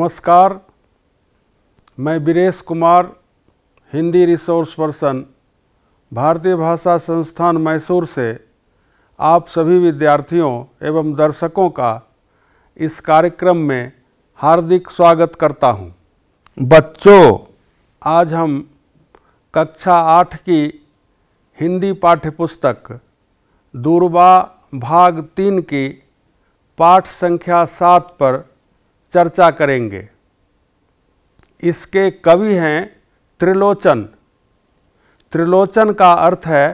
नमस्कार मैं Viresh Kumar Hindi resource person Bharatiya Bhasha संस्थान मैसूर से आप सभी विद्यार्थियों एवं दर्शकों का इस कार्यक्रम में हार्दिक स्वागत करता हूं। बच्चों आज हम कक्षा आठ की हिंदी पाठ्यपुस्तक दूरबा भाग तीन की पाठ संख्या सात पर चर्चा करेंगे इसके कवि हैं त्रिलोचन त्रिलोचन का अर्थ है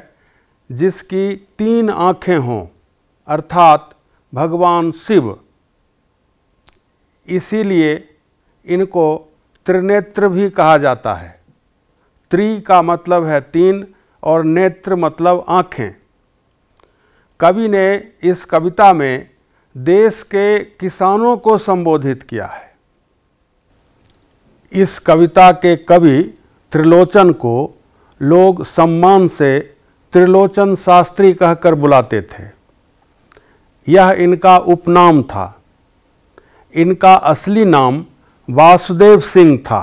जिसकी तीन आँखें हों अर्थात भगवान शिव इसीलिए इनको त्रिनेत्र भी कहा जाता है त्रि का मतलब है तीन और नेत्र मतलब आँखें कवि ने इस कविता में देश के किसानों को संबोधित किया है इस कविता के कवि त्रिलोचन को लोग सम्मान से त्रिलोचन शास्त्री कहकर बुलाते थे यह इनका उपनाम था इनका असली नाम वासुदेव सिंह था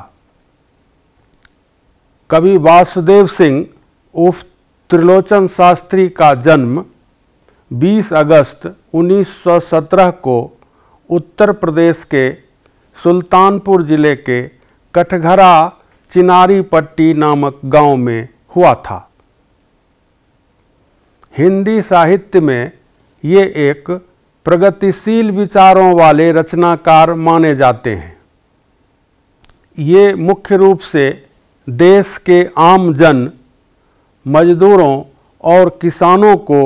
कवि वासुदेव सिंह उफ त्रिलोचन शास्त्री का जन्म 20 अगस्त 1917 को उत्तर प्रदेश के सुल्तानपुर ज़िले के कटघरा चिनारी पट्टी नामक गांव में हुआ था हिंदी साहित्य में ये एक प्रगतिशील विचारों वाले रचनाकार माने जाते हैं ये मुख्य रूप से देश के आम जन मजदूरों और किसानों को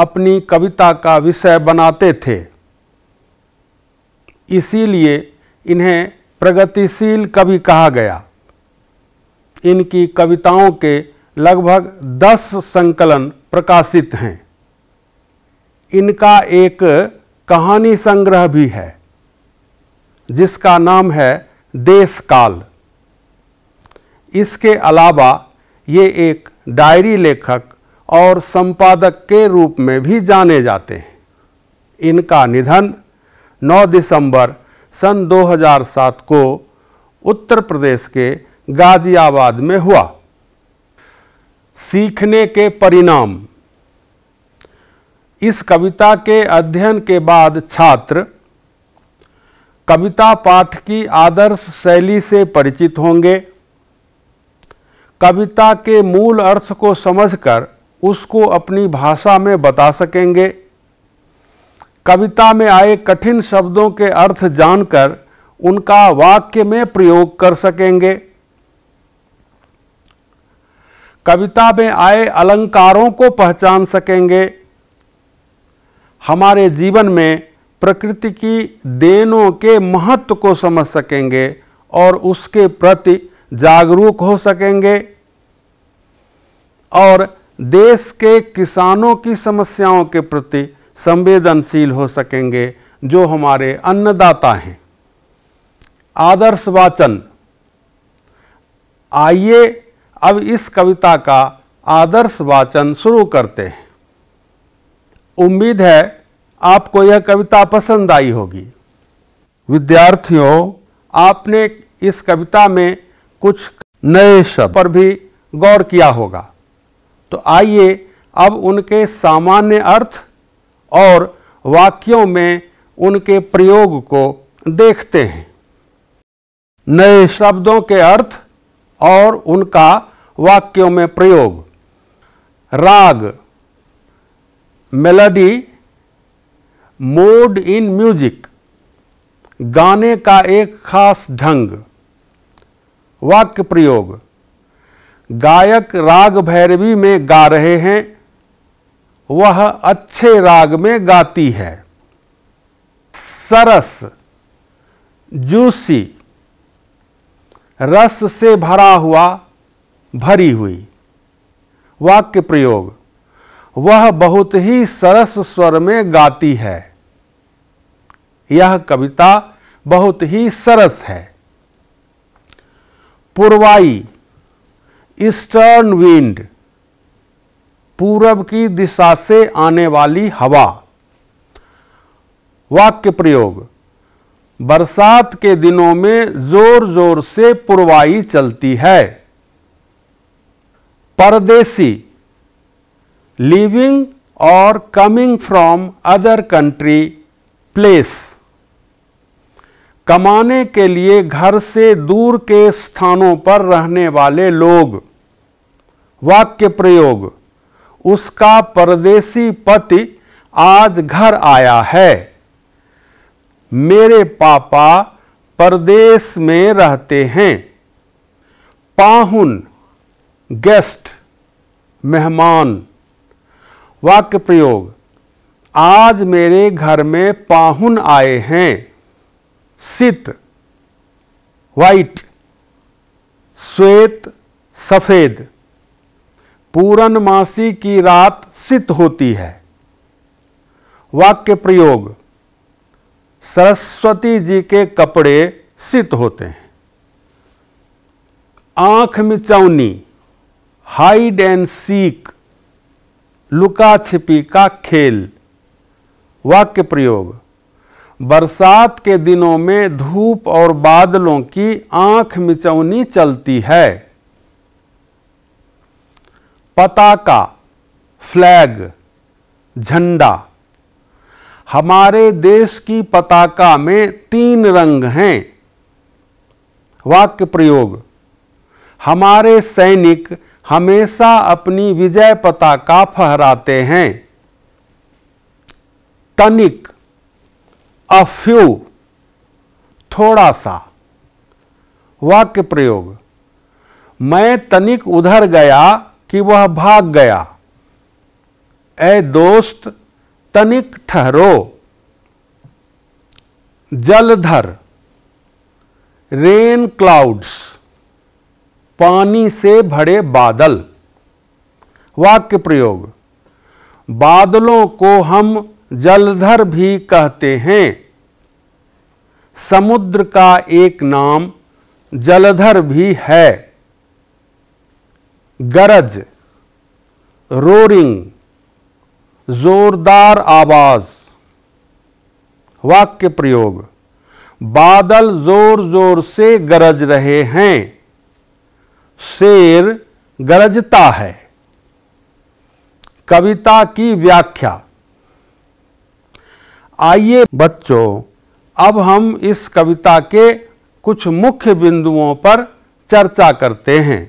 अपनी कविता का विषय बनाते थे इसीलिए इन्हें प्रगतिशील कवि कहा गया इनकी कविताओं के लगभग दस संकलन प्रकाशित हैं इनका एक कहानी संग्रह भी है जिसका नाम है देश काल इसके अलावा ये एक डायरी लेखक और संपादक के रूप में भी जाने जाते हैं इनका निधन 9 दिसंबर सन 2007 को उत्तर प्रदेश के गाजियाबाद में हुआ सीखने के परिणाम इस कविता के अध्ययन के बाद छात्र कविता पाठ की आदर्श शैली से परिचित होंगे कविता के मूल अर्थ को समझकर उसको अपनी भाषा में बता सकेंगे कविता में आए कठिन शब्दों के अर्थ जानकर उनका वाक्य में प्रयोग कर सकेंगे कविता में आए अलंकारों को पहचान सकेंगे हमारे जीवन में प्रकृति की देनों के महत्व को समझ सकेंगे और उसके प्रति जागरूक हो सकेंगे और देश के किसानों की समस्याओं के प्रति संवेदनशील हो सकेंगे जो हमारे अन्नदाता हैं आदर्श वाचन आइए अब इस कविता का आदर्श वाचन शुरू करते हैं उम्मीद है आपको यह कविता पसंद आई होगी विद्यार्थियों आपने इस कविता में कुछ नए शब्द पर भी गौर किया होगा तो आइए अब उनके सामान्य अर्थ और वाक्यों में उनके प्रयोग को देखते हैं नए शब्दों के अर्थ और उनका वाक्यों में प्रयोग राग मेलोडी मोड इन म्यूजिक गाने का एक खास ढंग वाक्य प्रयोग गायक राग भैरवी में गा रहे हैं वह अच्छे राग में गाती है सरस जूसी रस से भरा हुआ भरी हुई वाक्य प्रयोग वह बहुत ही सरस स्वर में गाती है यह कविता बहुत ही सरस है पुरवाई ईस्टर्न विंड पूरब की दिशा से आने वाली हवा वाक्य प्रयोग बरसात के दिनों में जोर जोर से पुरवाई चलती है परदेसी लिविंग और coming from other country place कमाने के लिए घर से दूर के स्थानों पर रहने वाले लोग वाक्य प्रयोग उसका परदेसी पति आज घर आया है मेरे पापा परदेश में रहते हैं पाहुन गेस्ट मेहमान वाक्य प्रयोग आज मेरे घर में पाहुन आए हैं सित वाइट श्वेत सफ़ेद पूरनमासी की रात सित होती है वाक्य प्रयोग सरस्वती जी के कपड़े सित होते हैं आंख मिचौनी हाइड एंड सीक लुका छिपी का खेल वाक्य प्रयोग बरसात के दिनों में धूप और बादलों की आंख मिचौनी चलती है पताका फ्लैग झंडा हमारे देश की पताका में तीन रंग हैं वाक्य प्रयोग हमारे सैनिक हमेशा अपनी विजय पताका फहराते हैं तनिक अ फ्यू थोड़ा सा वाक्य प्रयोग मैं तनिक उधर गया कि वह भाग गया ए दोस्त तनिक ठहरो जलधर रेन क्लाउड्स पानी से भरे बादल वाक्य प्रयोग बादलों को हम जलधर भी कहते हैं समुद्र का एक नाम जलधर भी है गरज रोरिंग जोरदार आवाज वाक्य प्रयोग बादल जोर जोर से गरज रहे हैं शेर गरजता है कविता की व्याख्या आइए बच्चों अब हम इस कविता के कुछ मुख्य बिंदुओं पर चर्चा करते हैं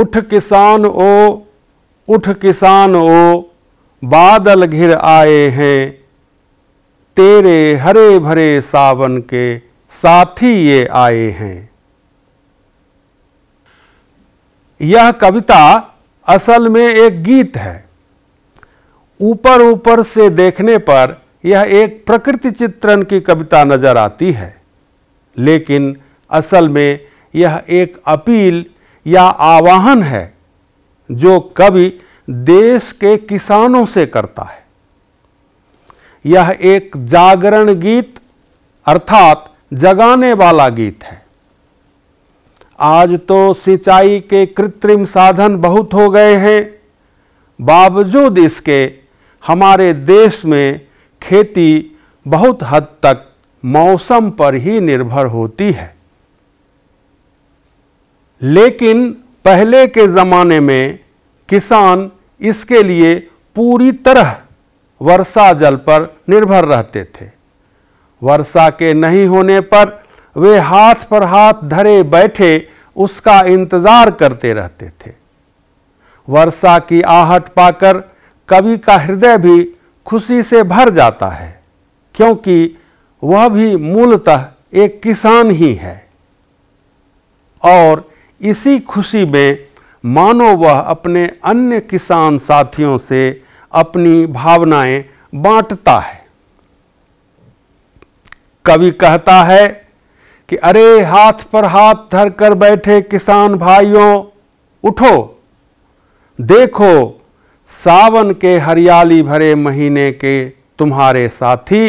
उठ किसान ओ उठ किसान ओ बादल घिर आए हैं तेरे हरे भरे सावन के साथी ये आए हैं यह कविता असल में एक गीत है ऊपर ऊपर से देखने पर यह एक प्रकृति चित्रण की कविता नजर आती है लेकिन असल में यह एक अपील या आवाहन है जो कवि देश के किसानों से करता है यह एक जागरण गीत अर्थात जगाने वाला गीत है आज तो सिंचाई के कृत्रिम साधन बहुत हो गए हैं बावजूद इसके हमारे देश में खेती बहुत हद तक मौसम पर ही निर्भर होती है लेकिन पहले के ज़माने में किसान इसके लिए पूरी तरह वर्षा जल पर निर्भर रहते थे वर्षा के नहीं होने पर वे हाथ पर हाथ धरे बैठे उसका इंतज़ार करते रहते थे वर्षा की आहट पाकर कवि का हृदय भी खुशी से भर जाता है क्योंकि वह भी मूलतः एक किसान ही है और इसी खुशी में मानो वह अपने अन्य किसान साथियों से अपनी भावनाएं बांटता है कवि कहता है कि अरे हाथ पर हाथ धरकर बैठे किसान भाइयों उठो देखो सावन के हरियाली भरे महीने के तुम्हारे साथी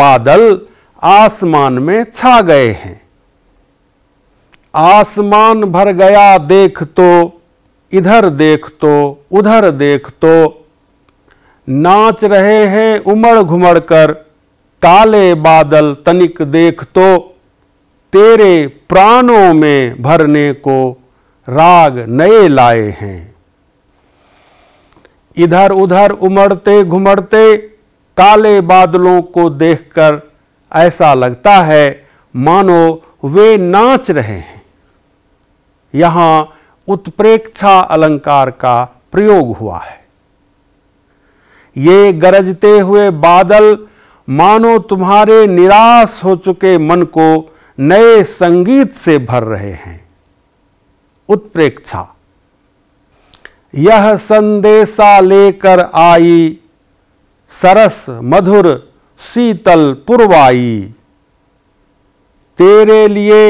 बादल आसमान में छा गए हैं आसमान भर गया देख तो इधर देख तो उधर देख तो नाच रहे हैं उमड़ घुमड़ कर काले बादल तनिक देख तो तेरे प्राणों में भरने को राग नए लाए हैं इधर उधर उमड़ते घुमड़ते काले बादलों को देखकर ऐसा लगता है मानो वे नाच रहे हैं यहां उत्प्रेक्षा अलंकार का प्रयोग हुआ है ये गरजते हुए बादल मानो तुम्हारे निराश हो चुके मन को नए संगीत से भर रहे हैं उत्प्रेक्षा यह संदेशा लेकर आई सरस मधुर शीतल पुरवाई तेरे लिए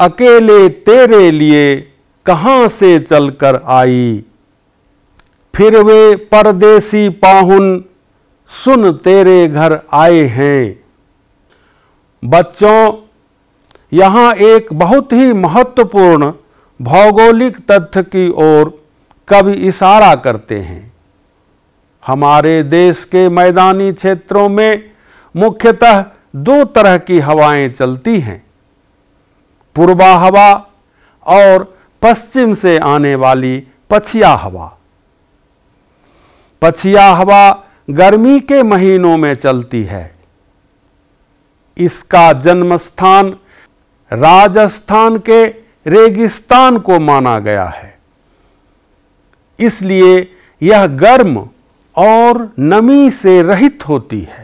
अकेले तेरे लिए कहाँ से चलकर आई फिर वे परदेसी पाहुन सुन तेरे घर आए हैं बच्चों यहाँ एक बहुत ही महत्वपूर्ण भौगोलिक तथ्य की ओर कभी इशारा करते हैं हमारे देश के मैदानी क्षेत्रों में मुख्यतः दो तरह की हवाएं चलती हैं पूर्वा हवा और पश्चिम से आने वाली पछिया हवा पछिया हवा गर्मी के महीनों में चलती है इसका जन्म स्थान राजस्थान के रेगिस्तान को माना गया है इसलिए यह गर्म और नमी से रहित होती है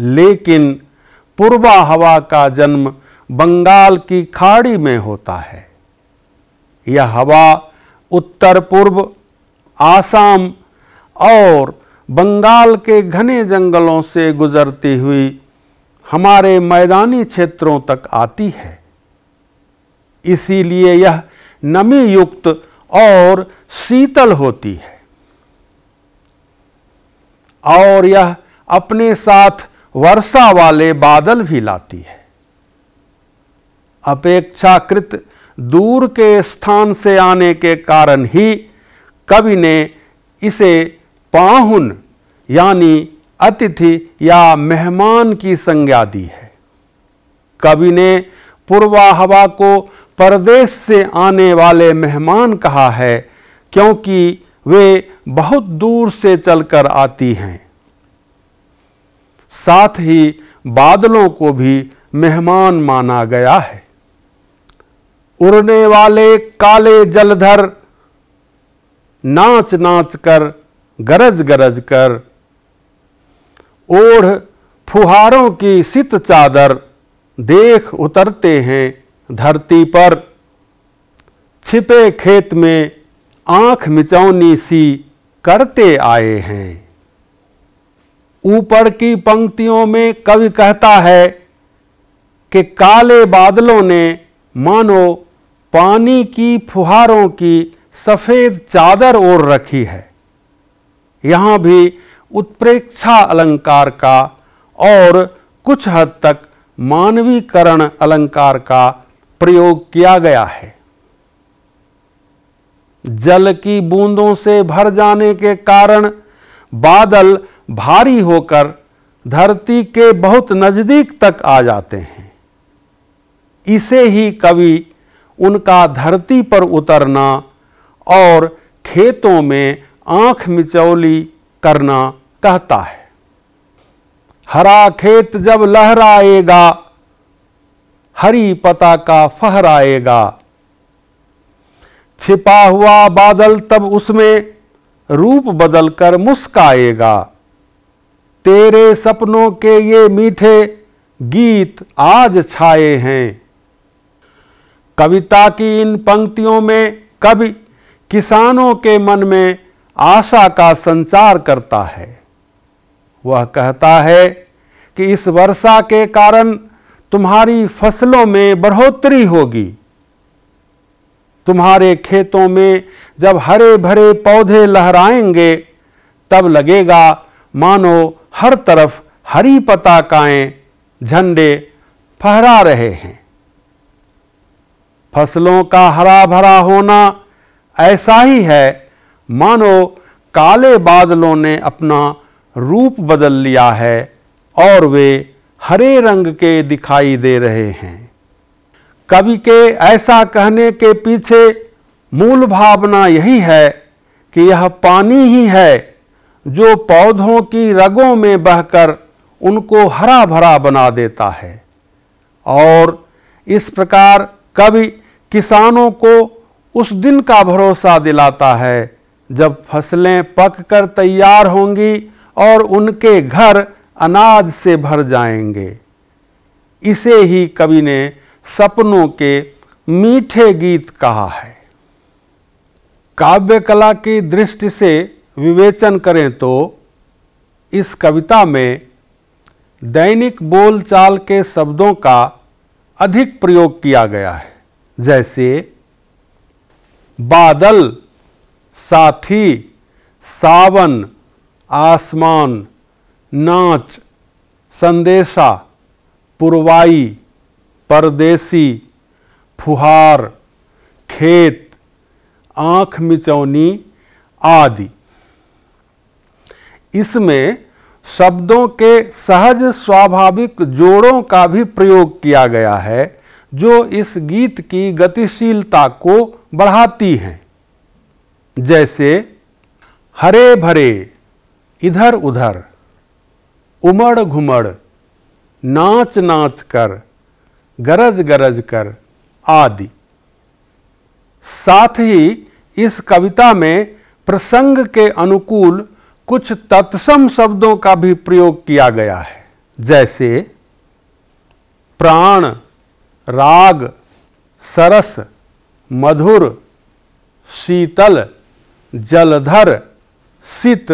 लेकिन पूर्वा हवा का जन्म बंगाल की खाड़ी में होता है यह हवा उत्तर पूर्व आसाम और बंगाल के घने जंगलों से गुजरती हुई हमारे मैदानी क्षेत्रों तक आती है इसीलिए यह नमी युक्त और शीतल होती है और यह अपने साथ वर्षा वाले बादल भी लाती है अपेक्षाकृत दूर के स्थान से आने के कारण ही कवि ने इसे पाहुन यानी अतिथि या मेहमान की संज्ञा दी है कवि ने पूर्वा हवा को परदेश से आने वाले मेहमान कहा है क्योंकि वे बहुत दूर से चलकर आती हैं साथ ही बादलों को भी मेहमान माना गया है उड़ने वाले काले जलधर नाच नाच कर गरज गरज कर ओढ़ फुहारों की सित चादर देख उतरते हैं धरती पर छिपे खेत में आंख मिचौनी सी करते आए हैं ऊपर की पंक्तियों में कवि कहता है कि काले बादलों ने मानो पानी की फुहारों की सफ़ेद चादर ओढ़ रखी है यहां भी उत्प्रेक्षा अलंकार का और कुछ हद तक मानवीकरण अलंकार का प्रयोग किया गया है जल की बूंदों से भर जाने के कारण बादल भारी होकर धरती के बहुत नज़दीक तक आ जाते हैं इसे ही कवि उनका धरती पर उतरना और खेतों में आंख मिचौली करना कहता है हरा खेत जब लहराएगा हरी पताका फहराएगा छिपा हुआ बादल तब उसमें रूप बदलकर मुस्काएगा तेरे सपनों के ये मीठे गीत आज छाए हैं कविता की इन पंक्तियों में कवि किसानों के मन में आशा का संचार करता है वह कहता है कि इस वर्षा के कारण तुम्हारी फसलों में बढ़ोतरी होगी तुम्हारे खेतों में जब हरे भरे पौधे लहराएंगे तब लगेगा मानो हर तरफ हरी पताकाएं झंडे फहरा रहे हैं फसलों का हरा भरा होना ऐसा ही है मानो काले बादलों ने अपना रूप बदल लिया है और वे हरे रंग के दिखाई दे रहे हैं कवि के ऐसा कहने के पीछे मूल भावना यही है कि यह पानी ही है जो पौधों की रगों में बहकर उनको हरा भरा बना देता है और इस प्रकार कवि किसानों को उस दिन का भरोसा दिलाता है जब फसलें पक कर तैयार होंगी और उनके घर अनाज से भर जाएंगे इसे ही कवि ने सपनों के मीठे गीत कहा है काव्य कला की दृष्टि से विवेचन करें तो इस कविता में दैनिक बोलचाल के शब्दों का अधिक प्रयोग किया गया है जैसे बादल साथी सावन आसमान नाच संदेशा पुरवाई परदेसी फुहार खेत आँख मिचौनी आदि इसमें शब्दों के सहज स्वाभाविक जोड़ों का भी प्रयोग किया गया है जो इस गीत की गतिशीलता को बढ़ाती हैं जैसे हरे भरे इधर उधर उमड़ घुमड़ नाच नाच कर गरज गरज कर आदि साथ ही इस कविता में प्रसंग के अनुकूल कुछ तत्सम शब्दों का भी प्रयोग किया गया है जैसे प्राण राग सरस मधुर शीतल जलधर सित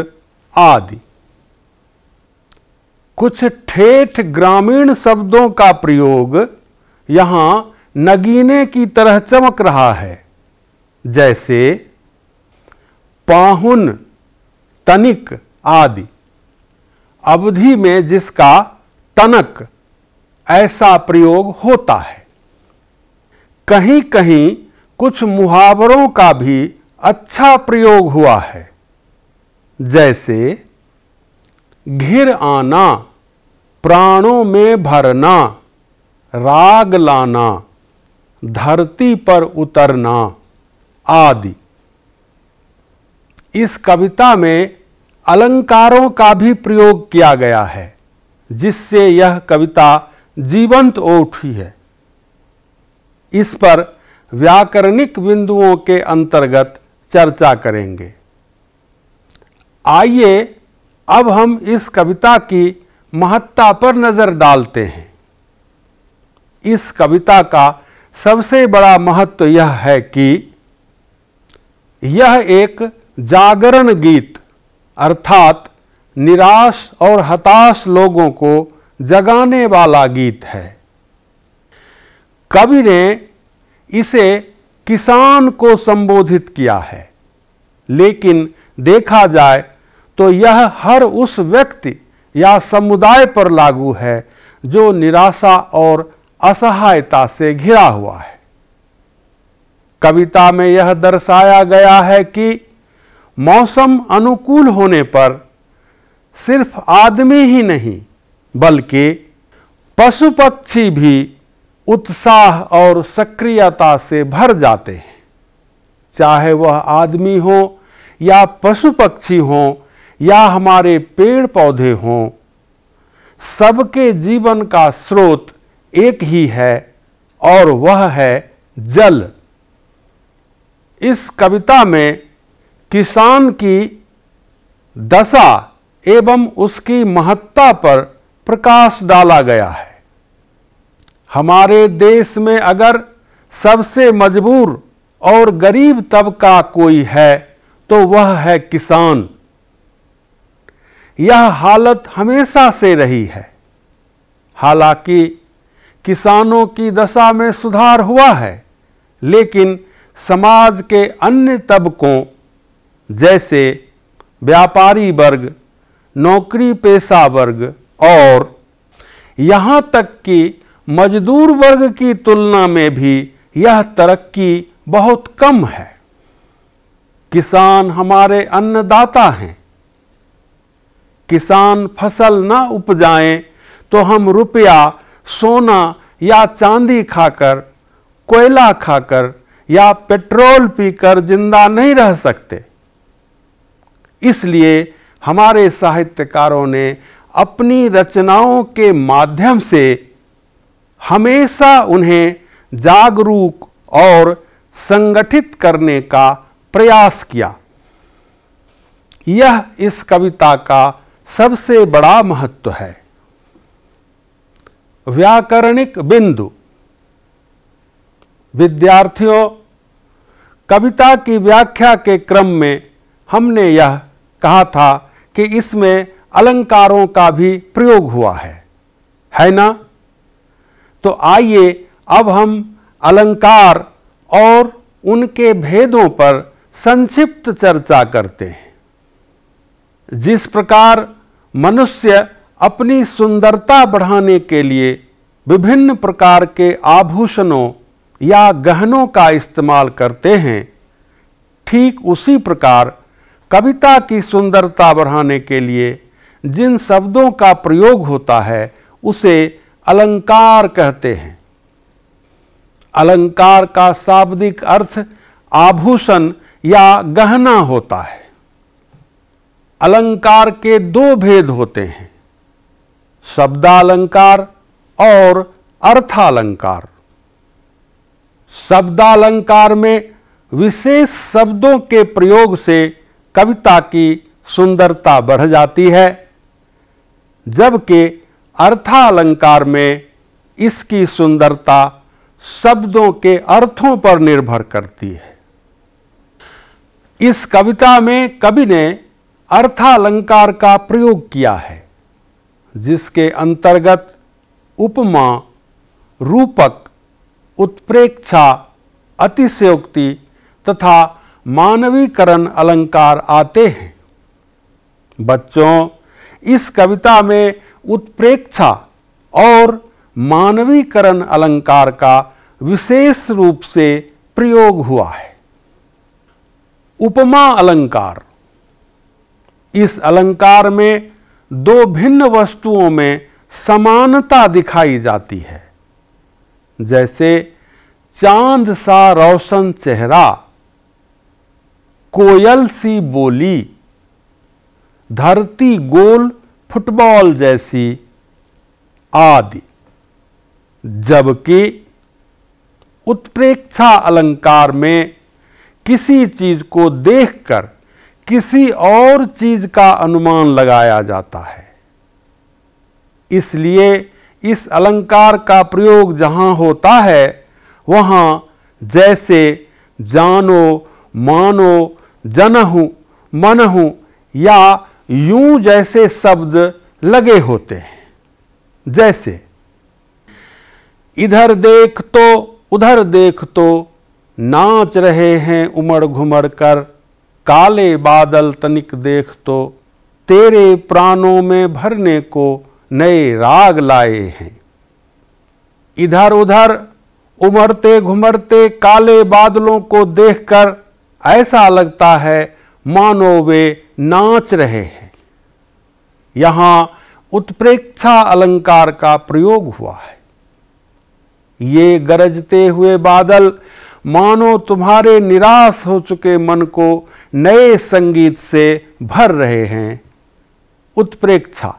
आदि कुछ ठेठ ग्रामीण शब्दों का प्रयोग यहां नगीने की तरह चमक रहा है जैसे पाहुन तनिक आदि अवधि में जिसका तनक ऐसा प्रयोग होता है कहीं कहीं कुछ मुहावरों का भी अच्छा प्रयोग हुआ है जैसे घिर आना प्राणों में भरना राग लाना धरती पर उतरना आदि इस कविता में अलंकारों का भी प्रयोग किया गया है जिससे यह कविता जीवंत हो उठी है इस पर व्याकरणिक बिंदुओं के अंतर्गत चर्चा करेंगे आइए अब हम इस कविता की महत्ता पर नज़र डालते हैं इस कविता का सबसे बड़ा महत्व तो यह है कि यह एक जागरण गीत अर्थात निराश और हताश लोगों को जगाने वाला गीत है कवि ने इसे किसान को संबोधित किया है लेकिन देखा जाए तो यह हर उस व्यक्ति या समुदाय पर लागू है जो निराशा और असहायता से घिरा हुआ है कविता में यह दर्शाया गया है कि मौसम अनुकूल होने पर सिर्फ आदमी ही नहीं बल्कि पशु पक्षी भी उत्साह और सक्रियता से भर जाते हैं चाहे वह आदमी हो या पशु पक्षी हों या हमारे पेड़ पौधे हों सबके जीवन का स्रोत एक ही है और वह है जल इस कविता में किसान की दशा एवं उसकी महत्ता पर प्रकाश डाला गया है हमारे देश में अगर सबसे मजबूर और गरीब तबका कोई है तो वह है किसान यह हालत हमेशा से रही है हालांकि किसानों की दशा में सुधार हुआ है लेकिन समाज के अन्य तबकों जैसे व्यापारी वर्ग नौकरी पेशा वर्ग और यहाँ तक कि मजदूर वर्ग की तुलना में भी यह तरक्की बहुत कम है किसान हमारे अन्नदाता हैं किसान फसल ना उपजाएं तो हम रुपया सोना या चांदी खाकर कोयला खाकर या पेट्रोल पीकर जिंदा नहीं रह सकते इसलिए हमारे साहित्यकारों ने अपनी रचनाओं के माध्यम से हमेशा उन्हें जागरूक और संगठित करने का प्रयास किया यह इस कविता का सबसे बड़ा महत्व है व्याकरणिक बिंदु विद्यार्थियों कविता की व्याख्या के क्रम में हमने यह कहा था कि इसमें अलंकारों का भी प्रयोग हुआ है है ना तो आइए अब हम अलंकार और उनके भेदों पर संक्षिप्त चर्चा करते हैं जिस प्रकार मनुष्य अपनी सुंदरता बढ़ाने के लिए विभिन्न प्रकार के आभूषणों या गहनों का इस्तेमाल करते हैं ठीक उसी प्रकार कविता की सुंदरता बढ़ाने के लिए जिन शब्दों का प्रयोग होता है उसे अलंकार कहते हैं अलंकार का शाब्दिक अर्थ आभूषण या गहना होता है अलंकार के दो भेद होते हैं शब्दालंकार और अर्थालंकार शब्दालंकार में विशेष शब्दों के प्रयोग से कविता की सुंदरता बढ़ जाती है जबकि अर्थालंकार में इसकी सुंदरता शब्दों के अर्थों पर निर्भर करती है इस कविता में कवि ने अर्थालंकार का प्रयोग किया है जिसके अंतर्गत उपमा रूपक उत्प्रेक्षा अतिशयोक्ति तथा मानवीकरण अलंकार आते हैं बच्चों इस कविता में उत्प्रेक्षा और मानवीकरण अलंकार का विशेष रूप से प्रयोग हुआ है उपमा अलंकार इस अलंकार में दो भिन्न वस्तुओं में समानता दिखाई जाती है जैसे चांद सा रोशन चेहरा कोयल सी बोली धरती गोल फुटबॉल जैसी आदि जबकि उत्प्रेक्षा अलंकार में किसी चीज को देखकर किसी और चीज का अनुमान लगाया जाता है इसलिए इस अलंकार का प्रयोग जहां होता है वहां जैसे जानो मानो जनहु मनहु या यूं जैसे शब्द लगे होते हैं जैसे इधर देख तो उधर देख तो नाच रहे हैं उमड़ घुमड़ कर काले बादल तनिक देख तो तेरे प्राणों में भरने को नए राग लाए हैं इधर उधर उमरते घुमरते काले बादलों को देखकर ऐसा लगता है मानो वे नाच रहे हैं यहां उत्प्रेक्षा अलंकार का प्रयोग हुआ है ये गरजते हुए बादल मानो तुम्हारे निराश हो चुके मन को नए संगीत से भर रहे हैं उत्प्रेक्षा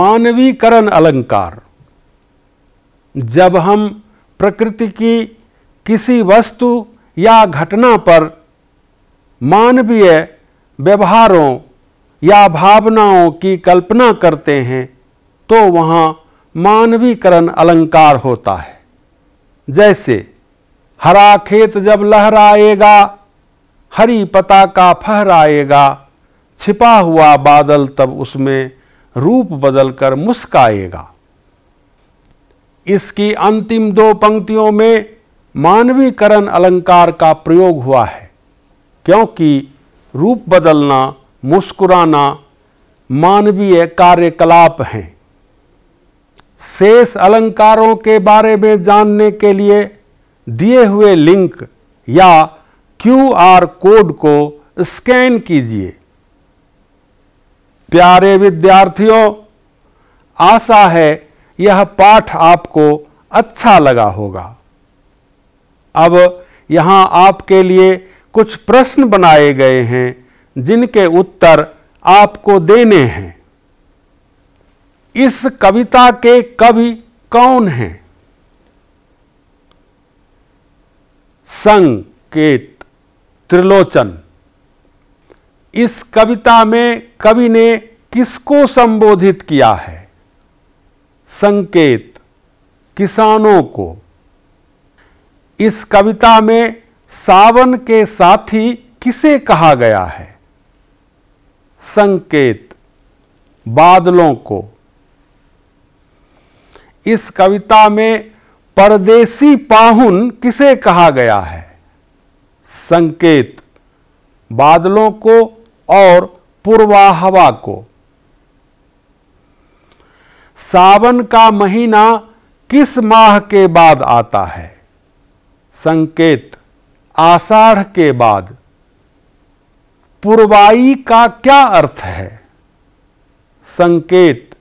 मानवीकरण अलंकार जब हम प्रकृति की किसी वस्तु या घटना पर मानवीय व्यवहारों या भावनाओं की कल्पना करते हैं तो वहाँ मानवीकरण अलंकार होता है जैसे हरा खेत जब लहराएगा हरी पताका फहराएगा छिपा हुआ बादल तब उसमें रूप बदलकर मुस्काएगा इसकी अंतिम दो पंक्तियों में मानवीकरण अलंकार का प्रयोग हुआ है क्योंकि रूप बदलना मुस्कुराना मानवीय कार्यकलाप हैं शेष अलंकारों के बारे में जानने के लिए दिए हुए लिंक या क्यूआर कोड को स्कैन कीजिए प्यारे विद्यार्थियों आशा है यह पाठ आपको अच्छा लगा होगा अब यहां आपके लिए कुछ प्रश्न बनाए गए हैं जिनके उत्तर आपको देने हैं इस कविता के कवि कौन हैं संकेत त्रिलोचन इस कविता में कवि ने किसको संबोधित किया है संकेत किसानों को इस कविता में सावन के साथी किसे कहा गया है संकेत बादलों को इस कविता में परदेसी पाहुन किसे कहा गया है संकेत बादलों को और पूर्वा हवा को सावन का महीना किस माह के बाद आता है संकेत आषाढ़ के बाद पूर्वाई का क्या अर्थ है संकेत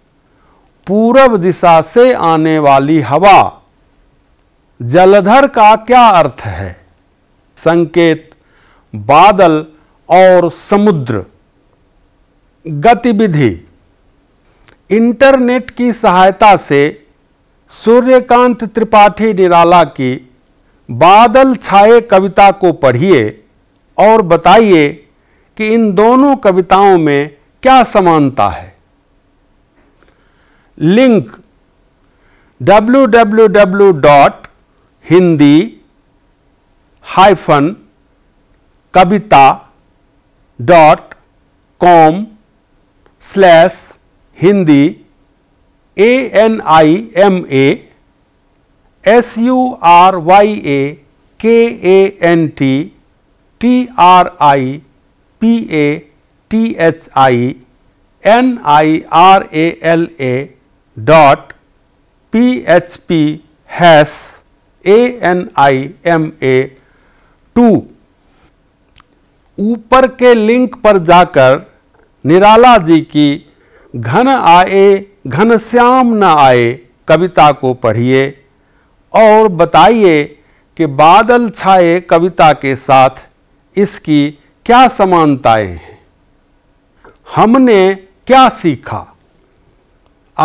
पूर्व दिशा से आने वाली हवा जलधर का क्या अर्थ है संकेत बादल और समुद्र गतिविधि इंटरनेट की सहायता से सूर्यकांत त्रिपाठी निराला की बादल छाए कविता को पढ़िए और बताइए कि इन दोनों कविताओं में क्या समानता है link Hindi hyphen kavita dot com slash Hindi A N I M A S U R Y A K A N T T R I P A T H I N I R A L A dot P H P hash A N I M A two ऊपर के link पर जाकर निराला जी की घन आए घन श्याम न आए कविता को पढ़िए और बताइए कि बादल छाए कविता के साथ इसकी क्या समानताएं हैं हमने क्या सीखा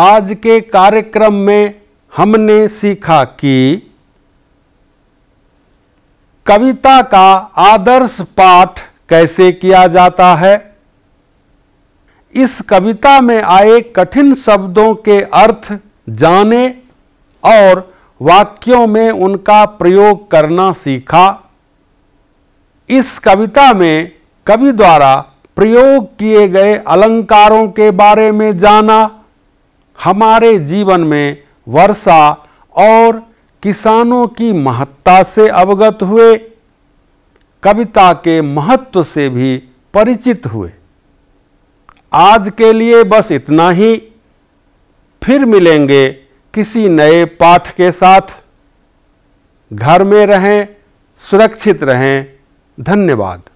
आज के कार्यक्रम में हमने सीखा कि कविता का आदर्श पाठ कैसे किया जाता है इस कविता में आए कठिन शब्दों के अर्थ जाने और वाक्यों में उनका प्रयोग करना सीखा इस कविता में कवि द्वारा प्रयोग किए गए अलंकारों के बारे में जाना हमारे जीवन में वर्षा और किसानों की महत्ता से अवगत हुए कविता के महत्व से भी परिचित हुए आज के लिए बस इतना ही फिर मिलेंगे किसी नए पाठ के साथ घर में रहें सुरक्षित रहें धन्यवाद